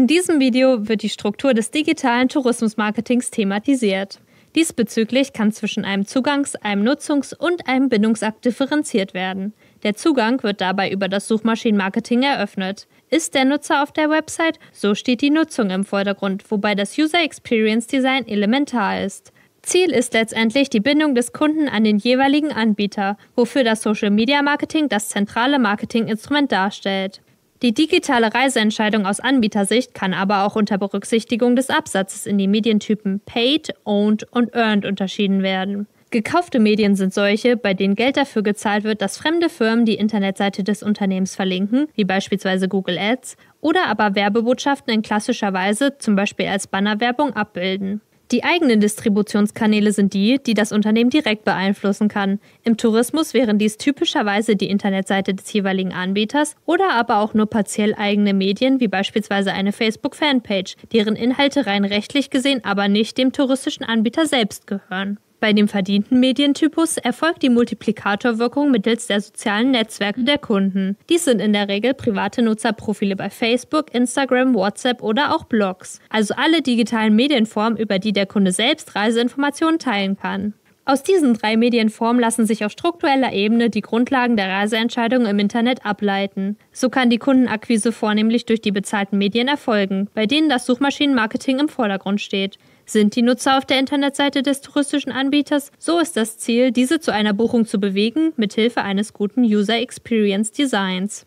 In diesem Video wird die Struktur des digitalen Tourismusmarketings thematisiert. Diesbezüglich kann zwischen einem Zugangs-, einem Nutzungs- und einem Bindungsakt differenziert werden. Der Zugang wird dabei über das Suchmaschinenmarketing eröffnet. Ist der Nutzer auf der Website, so steht die Nutzung im Vordergrund, wobei das User Experience Design elementar ist. Ziel ist letztendlich die Bindung des Kunden an den jeweiligen Anbieter, wofür das Social Media Marketing das zentrale Marketinginstrument darstellt. Die digitale Reiseentscheidung aus Anbietersicht kann aber auch unter Berücksichtigung des Absatzes in die Medientypen Paid, Owned und Earned unterschieden werden. Gekaufte Medien sind solche, bei denen Geld dafür gezahlt wird, dass fremde Firmen die Internetseite des Unternehmens verlinken, wie beispielsweise Google Ads, oder aber Werbebotschaften in klassischer Weise, zum Beispiel als Bannerwerbung, abbilden. Die eigenen Distributionskanäle sind die, die das Unternehmen direkt beeinflussen kann. Im Tourismus wären dies typischerweise die Internetseite des jeweiligen Anbieters oder aber auch nur partiell eigene Medien wie beispielsweise eine Facebook-Fanpage, deren Inhalte rein rechtlich gesehen aber nicht dem touristischen Anbieter selbst gehören. Bei dem verdienten Medientypus erfolgt die Multiplikatorwirkung mittels der sozialen Netzwerke der Kunden. Dies sind in der Regel private Nutzerprofile bei Facebook, Instagram, WhatsApp oder auch Blogs, also alle digitalen Medienformen, über die der Kunde selbst Reiseinformationen teilen kann. Aus diesen drei Medienformen lassen sich auf struktureller Ebene die Grundlagen der Reiseentscheidung im Internet ableiten. So kann die Kundenakquise vornehmlich durch die bezahlten Medien erfolgen, bei denen das Suchmaschinenmarketing im Vordergrund steht. Sind die Nutzer auf der Internetseite des touristischen Anbieters, so ist das Ziel, diese zu einer Buchung zu bewegen, mithilfe eines guten User Experience Designs.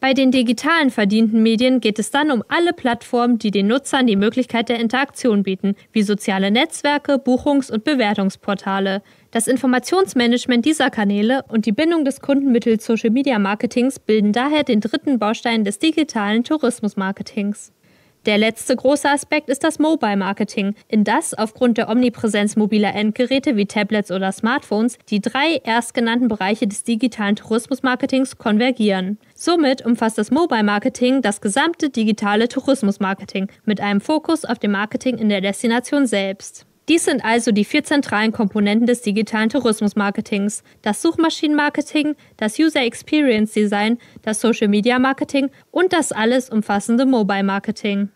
Bei den digitalen verdienten Medien geht es dann um alle Plattformen, die den Nutzern die Möglichkeit der Interaktion bieten, wie soziale Netzwerke, Buchungs- und Bewertungsportale. Das Informationsmanagement dieser Kanäle und die Bindung des Kunden mittels Social Media Marketings bilden daher den dritten Baustein des digitalen Tourismusmarketings. Der letzte große Aspekt ist das Mobile Marketing, in das aufgrund der Omnipräsenz mobiler Endgeräte wie Tablets oder Smartphones die drei erstgenannten Bereiche des digitalen Tourismusmarketings konvergieren. Somit umfasst das Mobile Marketing das gesamte digitale Tourismusmarketing mit einem Fokus auf dem Marketing in der Destination selbst. Dies sind also die vier zentralen Komponenten des digitalen Tourismusmarketings: das Suchmaschinenmarketing, das User Experience Design, das Social Media Marketing und das alles umfassende Mobile Marketing.